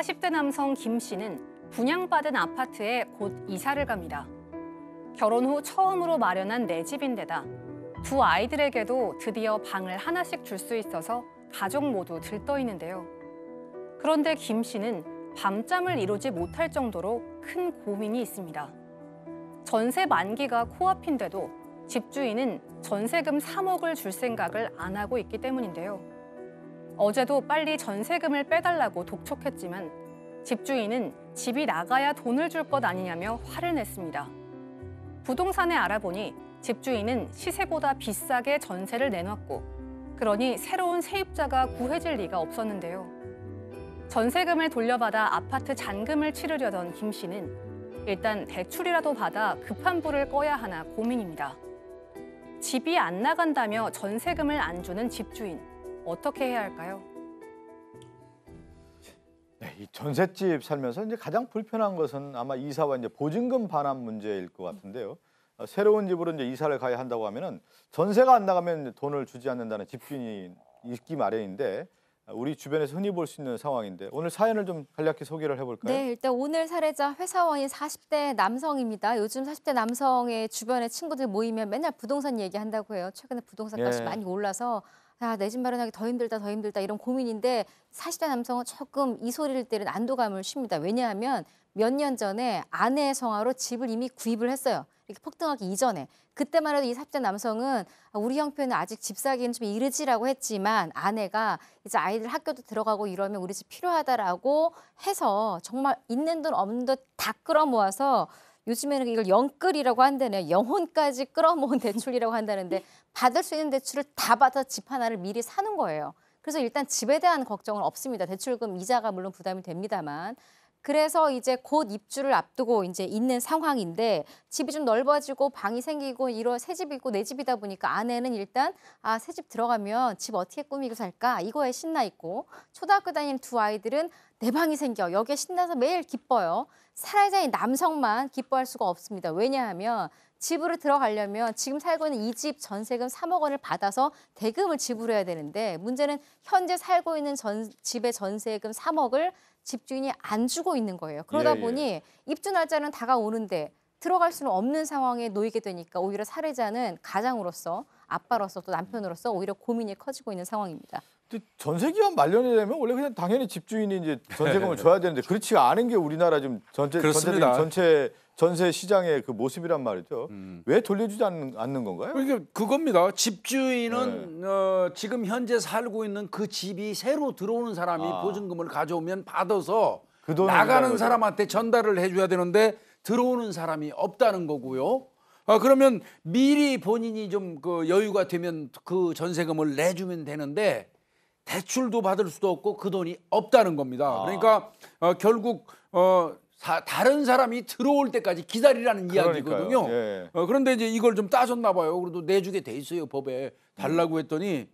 40대 남성 김 씨는 분양받은 아파트에 곧 이사를 갑니다. 결혼 후 처음으로 마련한 내 집인데다 두 아이들에게도 드디어 방을 하나씩 줄 수 있어서 가족 모두 들떠있는데요. 그런데 김 씨는 밤잠을 이루지 못할 정도로 큰 고민이 있습니다. 전세 만기가 코앞인데도 집주인은 전세금 3억을 줄 생각을 안 하고 있기 때문인데요. 어제도 빨리 전세금을 빼달라고 독촉했지만 집주인은 집이 나가야 돈을 줄 것 아니냐며 화를 냈습니다. 부동산에 알아보니 집주인은 시세보다 비싸게 전세를 내놨고 그러니 새로운 세입자가 구해질 리가 없었는데요. 전세금을 돌려받아 아파트 잔금을 치르려던 김 씨는 일단 대출이라도 받아 급한 불을 꺼야 하나 고민입니다. 집이 안 나간다며 전세금을 안 주는 집주인. 어떻게 해야 할까요? 네, 이 전셋집 살면서 이제 가장 불편한 것은 아마 이사와 이제 보증금 반환 문제일 것 같은데요. 어, 새로운 집으로 이제 이사를 가야 한다고 하면은 전세가 안 나가면 돈을 주지 않는다는 집주인이 있기 마련인데 어, 우리 주변에서 흔히 볼 수 있는 상황인데 오늘 사연을 좀 간략히 소개를 해볼까요? 네, 일단 오늘 사례자 회사원인 40대 남성입니다. 요즘 40대 남성의 주변에 친구들 모이면 맨날 부동산 얘기한다고 해요. 최근에 부동산값이 예. 네. 많이 올라서 아, 내집 마련하기 더 힘들다, 더 힘들다 이런 고민인데 사실은 남성은 조금 이 소리를 때는 안도감을 쉽니다. 왜냐하면 몇 년 전에 아내의 성화로 집을 이미 구입을 했어요. 이렇게 폭등하기 이전에 그때만 해도 이 40대 남성은 아, 우리 형편은 아직 집 사기는 좀 이르지라고 했지만 아내가 이제 아이들 학교도 들어가고 이러면 우리 집 필요하다라고 해서 정말 있는 돈 없는 돈 다 끌어모아서 요즘에는 이걸 영끌이라고 한다네요. 영혼까지 끌어모은 대출이라고 한다는데 받을 수 있는 대출을 다 받아 집 하나를 미리 사는 거예요. 그래서 일단 집에 대한 걱정은 없습니다. 대출금 이자가 물론 부담이 됩니다만 그래서 이제 곧 입주를 앞두고 이제 있는 상황인데 집이 좀 넓어지고 방이 생기고 이런 새 집이고 내 집이다 보니까 아내는 일단 아 새 집 들어가면 집 어떻게 꾸미고 살까 이거에 신나 있고 초등학교 다니는 두 아이들은 내 방이 생겨 여기에 신나서 매일 기뻐요. 사회자인 남성만 기뻐할 수가 없습니다. 왜냐하면 집으로 들어가려면 지금 살고 있는 이 집 전세금 3억 원을 받아서 대금을 지불해야 되는데 문제는 현재 살고 있는 전, 집의 전세금 3억을 집주인이 안 주고 있는 거예요. 그러다 예, 예, 보니 입주 날짜는 다가오는데 들어갈 수는 없는 상황에 놓이게 되니까 오히려 사례자는 가장으로서 아빠로서 또 남편으로서 오히려 고민이 커지고 있는 상황입니다. 전세 기한 말년이 되면 원래 그냥 당연히 집주인이 이제 전세금을 줘야 되는데 그렇지 않은 게 우리나라 지금 전체 전체 전체 전세 시장의 그 모습이란 말이죠. 음. 왜 돌려주지 않는, 않는 건가요? 그러니까 그겁니다. 집주인은 네. 어, 지금 현재 살고 있는 그 집이 새로 들어오는 사람이 아. 보증금을 가져오면 받아서 그 나가는 사람한테 전달을 해줘야 되는데 들어오는 사람이 없다는 거고요. 아 그러면 미리 본인이 좀그 여유가 되면 그 전세금을 내주면 되는데 대출도 받을 수도 없고 그 돈이 없다는 겁니다. 아. 그러니까 어, 결국 어, 다, 른 사람이 들어올 때까지 기다리라는 이야기거든요. 예, 예. 어, 그런데 이제 이걸 좀 따졌나 봐요. 그래도 내주게 네 돼 있어요 법에 달라고 했더니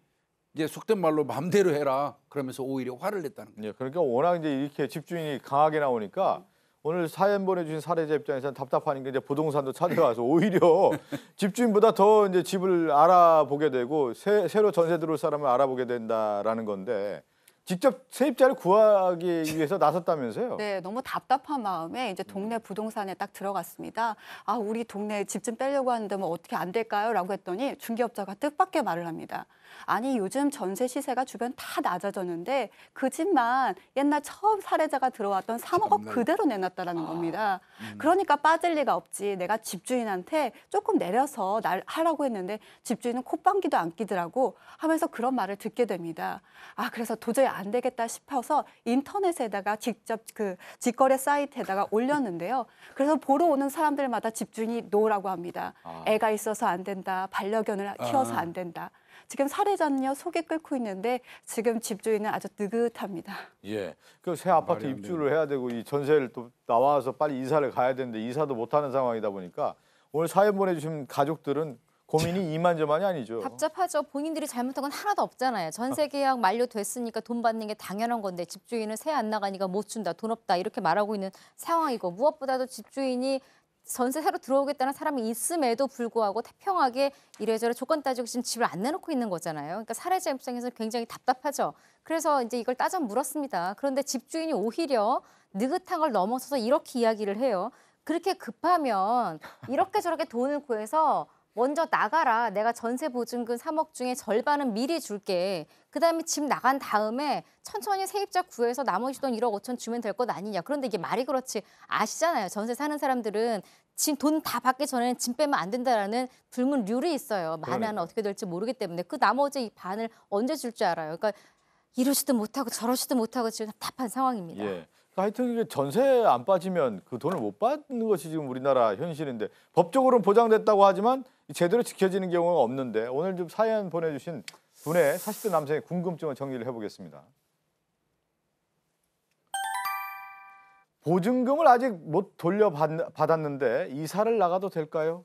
이제 속된 말로 맘대로 해라 그러면서 오히려 화를 냈다는 거예요. 예, 그러니까 워낙 이제 이렇게 집주인이 강하게 나오니까 오늘 사연 보내주신 사례자 입장에서는 답답하니까 이제 부동산도 찾아와서 오히려 집주인보다 더 이제 집을 알아보게 되고 새, 새로 전세 들어올 사람을 알아보게 된다라는 건데 직접 세입자를 구하기 위해서 나섰다면서요? 네, 너무 답답한 마음에 이제 동네 부동산에 딱 들어갔습니다. 아, 우리 동네 집 좀 빼려고 하는데 뭐 어떻게 안 될까요? 라고 했더니 중개업자가 뜻밖의 말을 합니다. 아니, 요즘 전세 시세가 주변 다 낮아졌는데 그 집만 옛날 처음 사례자가 들어왔던 3억 그대로 내놨다라는 아, 겁니다. 음. 그러니까 빠질 리가 없지. 내가 집주인한테 조금 내려서 날 하라고 했는데 집주인은 콧방귀도 안 끼더라고 하면서 그런 말을 듣게 됩니다. 아, 그래서 도저히 안 되겠다 싶어서 인터넷에다가 직접 그 직거래 사이트에다가 올렸는데요. 그래서 보러 오는 사람들마다 집중이 노라고 합니다. 아. 애가 있어서 안 된다. 반려견을 아. 키워서 안 된다. 지금 사례자는요 속에 끓고 있는데 지금 집주인은 아주 느긋합니다. 예, 그새 아파트 입주를 해야 되고 이 전세를 또 나와서 빨리 이사를 가야 되는데 이사도 못 하는 상황이다 보니까 오늘 사연 보내주신 가족들은 고민이 이만저만이 아니죠. 답답하죠. 본인들이 잘못한 건 하나도 없잖아요. 전세 아. 계약 만료됐으니까 돈 받는 게 당연한 건데 집주인은 세안 나가니까 못 준다, 돈 없다 이렇게 말하고 있는 상황이고 무엇보다도 집주인이 전세 새로 들어오겠다는 사람이 있음에도 불구하고 태평하게 이래저래 조건 따지고 지금 집을 안 내놓고 있는 거잖아요. 그러니까 사례자 입장에서 굉장히 답답하죠. 그래서 이제 이걸 따져 물었습니다. 그런데 집주인이 오히려 느긋한 걸 넘어서서 이렇게 이야기를 해요. 그렇게 급하면 이렇게 저렇게 돈을 구해서 먼저 나가라. 내가 전세 보증금 3억 중에 절반은 미리 줄게. 그다음에 집 나간 다음에 천천히 세입자 구해서 나머지 돈 1억 5천 주면 될 것 아니냐. 그런데 이게 말이 그렇지 아시잖아요. 전세 사는 사람들은 지금 돈다 받기 전에는 짐 빼면 안 된다라는 불문 룰이 있어요. 만에는 어떻게 될지 모르기 때문에 그 나머지 반을 언제 줄 줄 알아요. 그러니까 이러지도 못하고 저러지도 못하고 지금 답답한 상황입니다. 예. 하여튼 이게 전세 안 빠지면 그 돈을 못 받는 것이 지금 우리나라 현실인데 법적으로는 보장됐다고 하지만 제대로 지켜지는 경우가 없는데 오늘 좀 사연 보내주신 분의 40대 남성의 궁금증을 정리를 해보겠습니다. 보증금을 아직 못 돌려받았는데 이사를 나가도 될까요?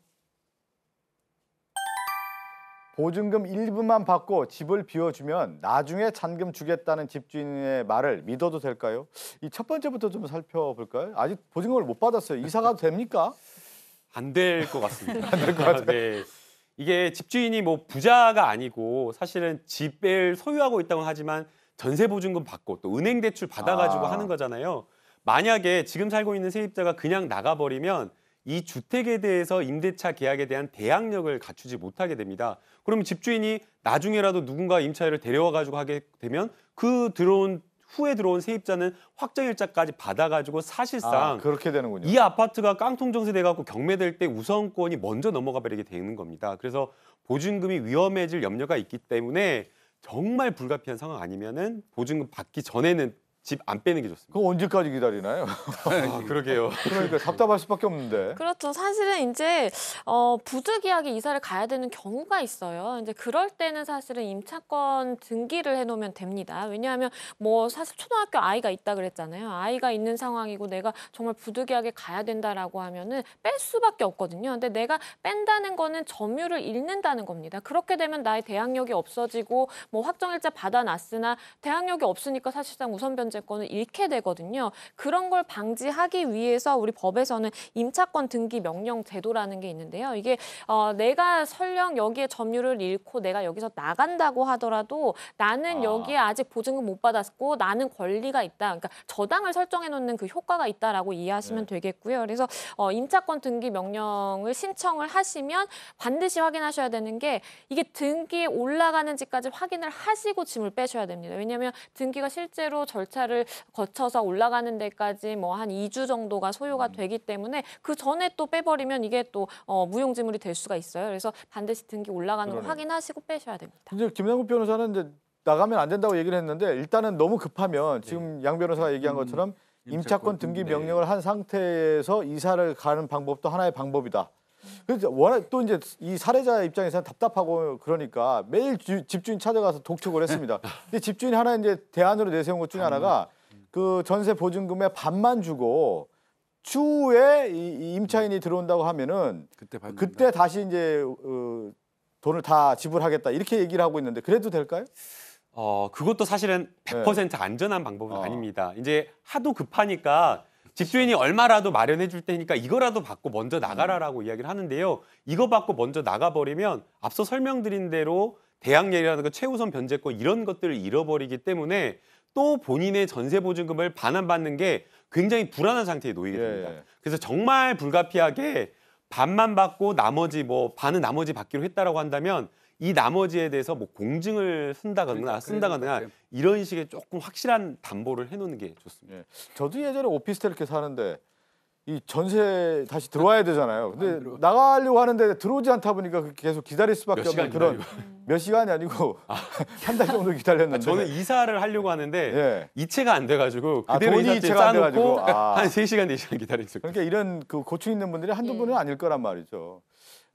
보증금 일부만 받고 집을 비워주면 나중에 잔금 주겠다는 집주인의 말을 믿어도 될까요? 이 첫 번째부터 좀 살펴볼까요? 아직 보증금을 못 받았어요. 이사 가도 됩니까? 안 될 것 같습니다. 안될것 같아요. 네. 이게 집주인이 뭐 부자가 아니고 사실은 집을 소유하고 있다고 하지만 전세 보증금 받고 또 은행 대출 받아가지고 아. 하는 거잖아요. 만약에 지금 살고 있는 세입자가 그냥 나가버리면 이 주택에 대해서 임대차 계약에 대한 대항력을 갖추지 못하게 됩니다. 그러면 집주인이 나중에라도 누군가 임차인을 데려와 가지고 하게 되면 그 들어온 후에 들어온 세입자는 확정일자까지 받아가지고 사실상 아, 그렇게 되는군요. 이 아파트가 깡통 정세돼 갖고 경매될 때 우선권이 먼저 넘어가 버리게 되는 겁니다. 그래서 보증금이 위험해질 염려가 있기 때문에 정말 불가피한 상황 아니면은 보증금 받기 전에는 집안 빼는 게 좋습니다. 그럼 언제까지 기다리나요? 아, 그러게요. 그러니까 답답할 수밖에 없는데. 그렇죠. 사실은 이제 어, 부득이하게 이사를 가야 되는 경우가 있어요. 이제 그럴 때는 사실은 임차권 등기를 해놓으면 됩니다. 왜냐하면 뭐 사실 초등학교 아이가 있다 그랬잖아요. 아이가 있는 상황이고 내가 정말 부득이하게 가야 된다라고 하면은 뺄 수밖에 없거든요. 근데 내가 뺀다는 거는 점유를 잃는다는 겁니다. 그렇게 되면 나의 대항력이 없어지고 뭐 확정일자 받아놨으나 대항력이 없으니까 사실상 우선 변제 경제권을 잃게 되거든요. 그런 걸 방지하기 위해서 우리 법에서는 임차권 등기 명령 제도라는 게 있는데요. 이게 어, 내가 설령 여기에 점유를 잃고 내가 여기서 나간다고 하더라도 나는 아. 여기에 아직 보증금 못 받았고 나는 권리가 있다. 그러니까 저당을 설정해 놓는 그 효과가 있다라고 이해하시면 네. 되겠고요. 그래서 어, 임차권 등기 명령을 신청을 하시면 반드시 확인하셔야 되는 게 이게 등기에 올라가는지까지 확인을 하시고 짐을 빼셔야 됩니다. 왜냐하면 등기가 실제로 절차 절차를 거쳐서 올라가는 데까지 뭐 한 2주 정도가 소요가 음. 되기 때문에 그 전에 또 빼버리면 이게 또 어, 무용지물이 될 수가 있어요. 그래서 반드시 등기 올라가는 그러네. 거 확인하시고 빼셔야 됩니다. 근데 김남국 변호사는 이제 나가면 안 된다고 얘기를 했는데 일단은 너무 급하면 네. 지금 네. 양 변호사가 얘기한 음, 것처럼 임차권 등기 명령을 한 상태에서 이사를 가는 방법도 하나의 방법이다. 그래서 워낙 또 이제 이 사례자 입장에서는 답답하고 그러니까 매일 주, 집주인 찾아가서 독촉을 했습니다. 근데 집주인 하나 이제 대안으로 내세운 것 중에 아, 하나가 그 전세 보증금의 반만 주고 추후에 이, 이 임차인이 들어온다고 하면은 그때, 그때 다시 이제 어, 돈을 다 지불하겠다 이렇게 얘기를 하고 있는데 그래도 될까요? 어, 그것도 사실은 100% 네. 안전한 방법은 어. 아닙니다. 이제 하도 급하니까 집주인이 얼마라도 마련해 줄 테니까 이거라도 받고 먼저 나가라라고 음. 이야기를 하는데요. 이거 받고 먼저 나가버리면 앞서 설명드린 대로 대항이라는그 최우선 변제권 이런 것들을 잃어버리기 때문에 또 본인의 전세 보증금을 반환받는 게 굉장히 불안한 상태에 놓이게 예, 됩니다. 예. 그래서 정말 불가피하게 반만 받고 나머지 뭐 반은 나머지 받기로 했다라고 한다면 이 나머지에 대해서 뭐 공증을 쓴다거나 그러니까 쓴다거나 네. 이런 식의 조금 확실한 담보를 해놓는 게 좋습니다. 예. 저도 예전에 오피스텔 이렇게 사는데 이 전세 다시 들어와야 되잖아요. 근데 나가려고 하는데 들어오지 않다 보니까 계속 기다릴 수밖에 없는 그런 몇 시간이 아니고 아. 한달 정도 기다렸는데 아, 저는 이사를 하려고 하는데 예. 이체가 안 돼가지고 아, 그대로 아, 돈이 이체가 안 돼가지고 아. 한3 시간 4 시간 기다렸어요 그러니까 이런 그 고충 있는 분들이 한두 분은 아닐 거란 말이죠.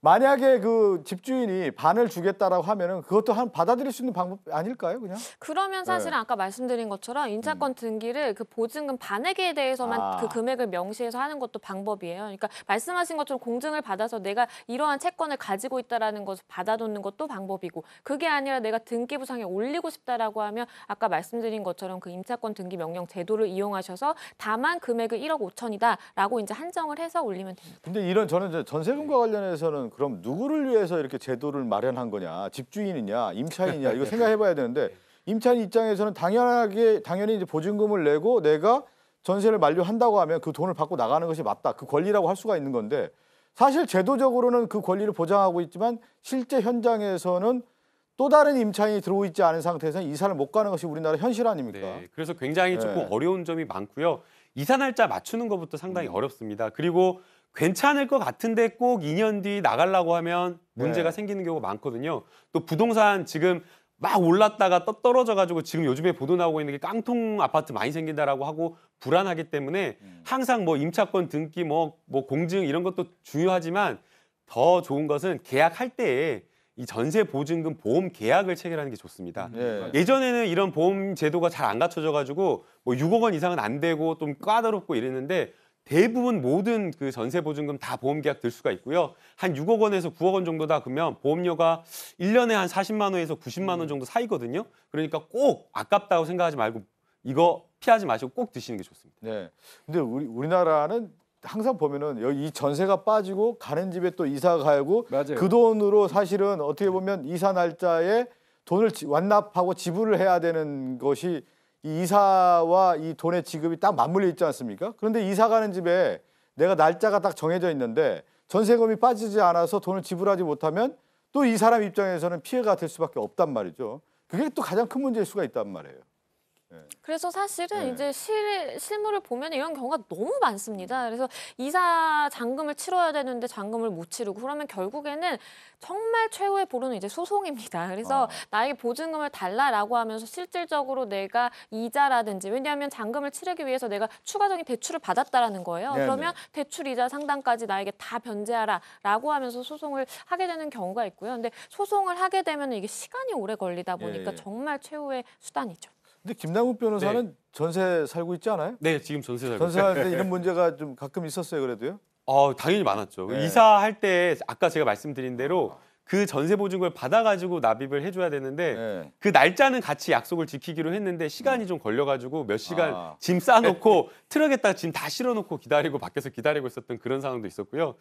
만약에 그 집주인이 반을 주겠다라고 하면은 그것도 한 받아들일 수 있는 방법 아닐까요, 그냥? 그러면 사실은 네. 아까 말씀드린 것처럼 임차권 음. 등기를 그 보증금 반액에 대해서만 그 아. 그 금액을 명시해서 하는 것도 방법이에요. 그러니까 말씀하신 것처럼 공증을 받아서 내가 이러한 채권을 가지고 있다라는 것을 받아놓는 것도 방법이고 그게 아니라 내가 등기부상에 올리고 싶다라고 하면 아까 말씀드린 것처럼 그 임차권 등기 명령 제도를 이용하셔서 다만 금액을 1억 5천이다라고 이제 한정을 해서 올리면 됩니다. 근데 이런 저는 전세금과 관련해서는 그럼 누구를 위해서 이렇게 제도를 마련한 거냐 집주인이냐 임차인이냐 이거 생각해봐야 되는데 임차인 입장에서는 당연하게 당연히 이제 보증금을 내고 내가 전세를 만료한다고 하면 그 돈을 받고 나가는 것이 맞다 그 권리라고 할 수가 있는 건데 사실 제도적으로는 그 권리를 보장하고 있지만 실제 현장에서는 또 다른 임차인이 들어오지 있 않은 상태에서는 이사를 못 가는 것이 우리나라 현실 아닙니까? 네, 그래서 굉장히 조금 네. 어려운 점이 많고요. 이사 날짜 맞추는 것부터 상당히 음. 어렵습니다. 그리고 괜찮을 것 같은데 꼭 2년 뒤 나가려고 하면 문제가 네. 생기는 경우가 많거든요. 또 부동산 지금 막 올랐다가 또 떨어져가지고 지금 요즘에 보도 나오고 있는 게 깡통 아파트 많이 생긴다라고 하고 불안하기 때문에 음. 항상 뭐 임차권 등기 뭐, 뭐 공증 이런 것도 중요하지만 더 좋은 것은 계약할 때에 이 전세 보증금 보험 계약을 체결하는 게 좋습니다. 네. 예전에는 이런 보험 제도가 잘 안 갖춰져 가지고 뭐 6억 원 이상은 안 되고 좀 까다롭고 이랬는데 대부분 모든 그 전세 보증금 다 보험 계약 들 수가 있고요. 한 6억 원에서 9억 원 정도다 그러면 보험료가 1년에 한 40만 원에서 90만 원 음. 정도 사이거든요. 그러니까 꼭 아깝다고 생각하지 말고 이거 피하지 마시고 꼭 드시는 게 좋습니다. 네. 근데 우리 우리나라는 항상 보면은 여기 이 전세가 빠지고 가는 집에 또 이사 가고 맞아요. 그 돈으로 사실은 어떻게 보면 이사 날짜에 돈을 완납하고 지불을 해야 되는 것이 이 이사와 이 돈의 지급이 딱 맞물려 있지 않습니까? 그런데 이사 가는 집에 내가 날짜가 딱 정해져 있는데 전세금이 빠지지 않아서 돈을 지불하지 못하면 또 이 사람 입장에서는 피해가 될 수밖에 없단 말이죠. 그게 또 가장 큰 문제일 수가 있단 말이에요. 예. 그래서 사실은 네. 이제 실, 실물을 보면 이런 경우가 너무 많습니다. 음. 그래서 이사 잔금을 치러야 되는데 잔금을 못 치르고 그러면 결국에는 정말 최후의 보루는 이제 소송입니다. 그래서 아. 나에게 보증금을 달라라고 하면서 실질적으로 내가 이자라든지 왜냐하면 잔금을 치르기 위해서 내가 추가적인 대출을 받았다라는 거예요. 네, 그러면 네. 대출 이자 상당까지 나에게 다 변제하라라고 하면서 소송을 하게 되는 경우가 있고요. 근데 소송을 하게 되면 이게 시간이 오래 걸리다 보니까 예, 예. 정말 최후의 수단이죠. 근데 김남국 변호사는 네. 전세 살고 있지 않아요? 네, 지금 전세 살고 전세할 때 이런 문제가 좀 가끔 있었어요, 그래도요? 어, 당연히 많았죠. 네. 이사할 때 아까 제가 말씀드린 대로 그 전세 보증금을 받아가지고 납입을 해줘야 되는데 네. 그 날짜는 같이 약속을 지키기로 했는데 시간이 좀 걸려가지고 몇 시간 아. 짐 싸놓고 트럭에다 짐 다 실어놓고 기다리고 밖에서 기다리고 있었던 그런 상황도 있었고요.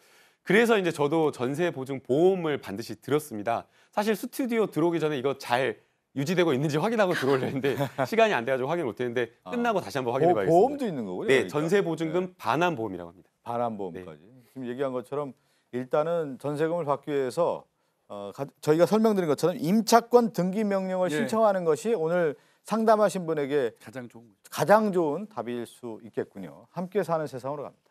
그래서 이제 저도 전세 보증 보험을 반드시 들었습니다. 사실 스튜디오 들어오기 전에 이거 잘 유지되고 있는지 확인하고 들어올려는데 시간이 안 돼가지고 확인 못했는데 아. 끝나고 다시 한번 확인해봐야겠습니 어, 보험도 있는 거고요. 네, 그러니까. 전세 보증금 네. 반환 보험이라고 합니다. 반환 네. 보험까지. 네. 지금 얘기한 것처럼 일단은 전세금을 받기 위해서 어, 가, 저희가 설명드린 것처럼 임차권 등기 명령을 예. 신청하는 것이 오늘 상담하신 분에게 가장 좋은 가장 좋은 답일 수 있겠군요. 함께 사는 세상으로 갑니다.